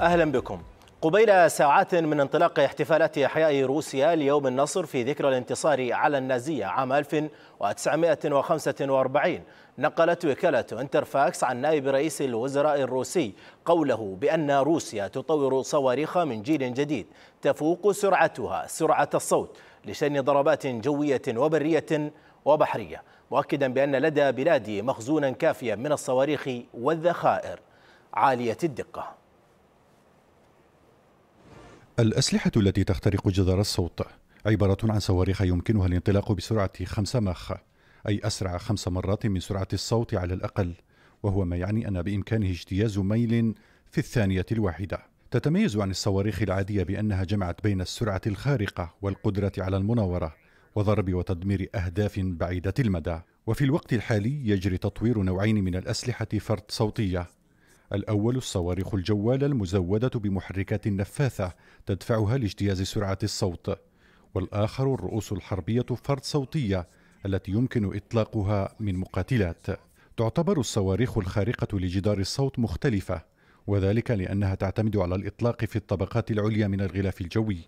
أهلا بكم قبيل ساعات من انطلاق احتفالات إحياء روسيا ليوم النصر في ذكرى الانتصار على النازية عام 1945 نقلت وكالة انترفاكس عن نائب رئيس الوزراء الروسي قوله بأن روسيا تطور صواريخ من جيل جديد تفوق سرعتها سرعة الصوت لشن ضربات جوية وبرية وبحرية مؤكدا بأن لدى بلادي مخزونا كافيا من الصواريخ والذخائر عالية الدقة الأسلحة التي تخترق جدار الصوت عبارة عن صواريخ يمكنها الانطلاق بسرعة خمسة ماخ أي أسرع خمس مرات من سرعة الصوت على الأقل وهو ما يعني أن بإمكانه اجتياز ميل في الثانية الواحدة تتميز عن الصواريخ العادية بأنها جمعت بين السرعة الخارقة والقدرة على المناورة وضرب وتدمير أهداف بعيدة المدى وفي الوقت الحالي يجري تطوير نوعين من الأسلحة فرط صوتية الأول الصواريخ الجوالة المزودة بمحركات نفاثة تدفعها لاجتياز سرعة الصوت والآخر الرؤوس الحربية فرد صوتية التي يمكن إطلاقها من مقاتلات تعتبر الصواريخ الخارقة لجدار الصوت مختلفة وذلك لأنها تعتمد على الإطلاق في الطبقات العليا من الغلاف الجوي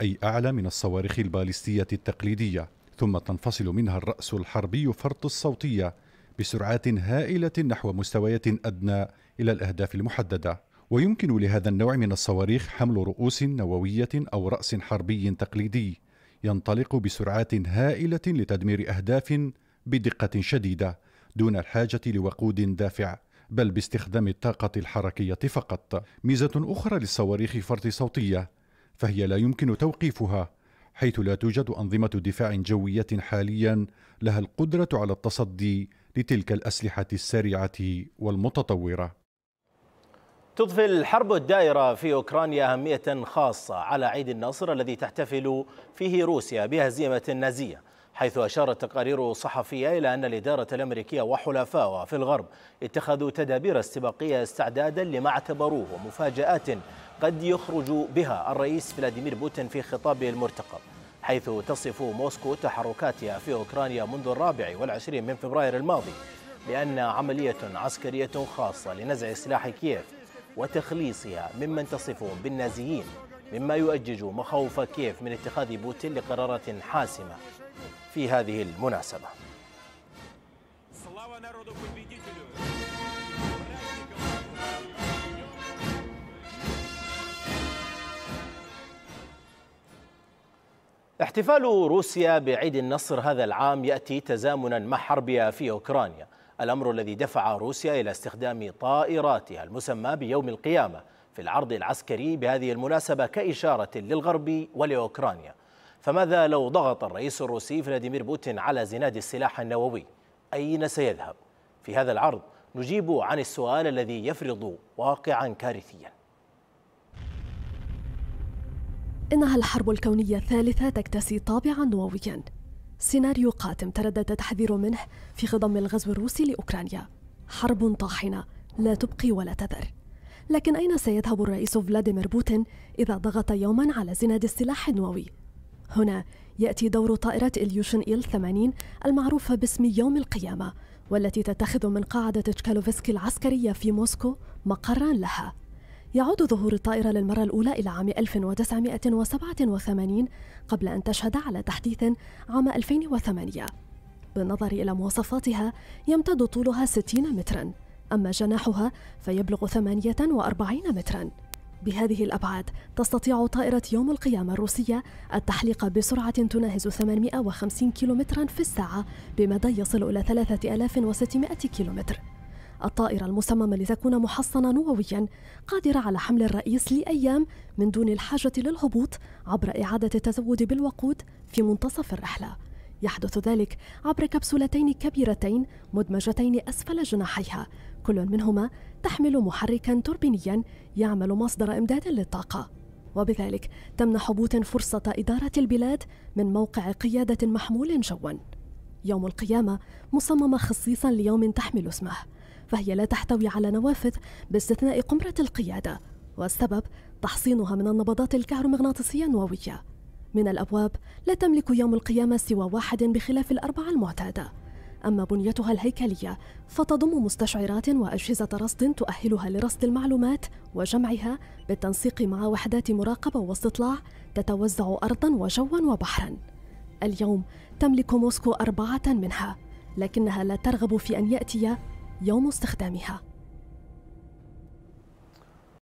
أي أعلى من الصواريخ البالستية التقليدية ثم تنفصل منها الرأس الحربي فرط الصوتية بسرعات هائلة نحو مستويات أدنى إلى الأهداف المحددة ويمكن لهذا النوع من الصواريخ حمل رؤوس نووية أو رأس حربي تقليدي ينطلق بسرعات هائلة لتدمير أهداف بدقة شديدة دون الحاجة لوقود دافع بل باستخدام الطاقة الحركية فقط ميزة أخرى للصواريخ فرط صوتية فهي لا يمكن توقيفها حيث لا توجد أنظمة دفاع جوية حاليا لها القدرة على التصدي لتلك الأسلحة السريعة والمتطورة تضفي الحرب الدائرة في أوكرانيا أهمية خاصة على عيد النصر الذي تحتفل فيه روسيا بهزيمة النازية حيث أشارت تقارير صحفية إلى أن الإدارة الأمريكية وحلفائها في الغرب اتخذوا تدابير استباقية استعدادا لما اعتبروه مفاجآت قد يخرج بها الرئيس فلاديمير بوتين في خطابه المرتقب حيث تصف موسكو تحركاتها في أوكرانيا منذ الرابع والعشرين من فبراير الماضي بأن عملية عسكرية خاصة لنزع سلاح كييف وتخليصها ممن تصفهم بالنازيين مما يؤجج مخاوف كييف من اتخاذ بوتين لقرارات حاسمة في هذه المناسبة احتفال روسيا بعيد النصر هذا العام ياتي تزامنا مع حربها في اوكرانيا، الامر الذي دفع روسيا الى استخدام طائراتها المسمى بيوم القيامه في العرض العسكري بهذه المناسبه كاشاره للغرب ولاوكرانيا. فماذا لو ضغط الرئيس الروسي فلاديمير بوتين على زناد السلاح النووي؟ اين سيذهب؟ في هذا العرض نجيب عن السؤال الذي يفرض واقعا كارثيا. إنها الحرب الكونية الثالثة تكتسي طابعا نوويا سيناريو قاتم تردد تحذير منه في خضم الغزو الروسي لأوكرانيا حرب طاحنة لا تبقي ولا تذر لكن أين سيذهب الرئيس فلاديمير بوتين إذا ضغط يوما على زناد السلاح النووي؟ هنا يأتي دور طائرة إليوشن إيل 80 المعروفة باسم يوم القيامة والتي تتخذ من قاعدة تشكالوفسكي العسكرية في موسكو مقرا لها يعود ظهور الطائرة للمرة الأولى إلى عام 1987 قبل أن تشهد على تحديث عام 2008 بالنظر إلى مواصفاتها يمتد طولها 60 متراً أما جناحها فيبلغ 48 متراً بهذه الأبعاد تستطيع طائرة يوم القيامة الروسية التحليق بسرعة تناهز 850 كيلومترا في الساعة بمدى يصل إلى 3600 كيلومتر الطائرة المصممة لتكون محصنة نوويا قادرة على حمل الرئيس لأيام من دون الحاجة للهبوط عبر إعادة التزود بالوقود في منتصف الرحلة يحدث ذلك عبر كبسولتين كبيرتين مدمجتين أسفل جناحيها كل منهما تحمل محركا توربينيا يعمل مصدر إمداد للطاقة وبذلك تمنح بوتين فرصة إدارة البلاد من موقع قيادة محمول جواً يوم القيامة مصممة خصيصا ليوم تحمل اسمه فهي لا تحتوي على نوافذ باستثناء قمرة القيادة والسبب تحصينها من النبضات الكهرومغناطيسية النووية من الأبواب لا تملك يوم القيامة سوى واحد بخلاف الأربعة المعتادة أما بنيتها الهيكلية فتضم مستشعرات وأجهزة رصد تؤهلها لرصد المعلومات وجمعها بالتنسيق مع وحدات مراقبة واستطلاع تتوزع أرضا وجوا وبحرا اليوم تملك موسكو أربعة منها لكنها لا ترغب في أن يأتي يوم استخدامها